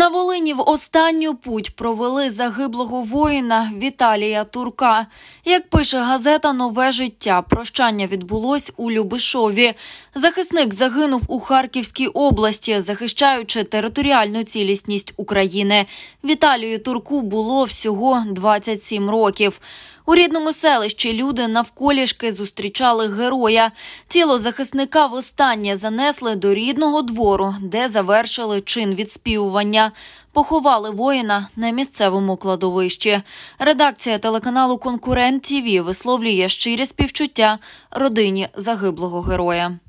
На Волині в останню путь провели загиблого воїна Віталія Турка. Як пише газета, нове життя прощання відбулось у Любишові. Захисник загинув у Харківській області, захищаючи територіальну цілісність України. Віталію Турку було всього 27 років. У рідному селищі люди навколішки зустрічали героя. Тіло захисника востаннє занесли до рідного двору, де завершили чин відспівування. Поховали воїна на місцевому кладовищі. Редакція телеканалу Конкурент ТІВІ висловлює щирі співчуття родині загиблого героя.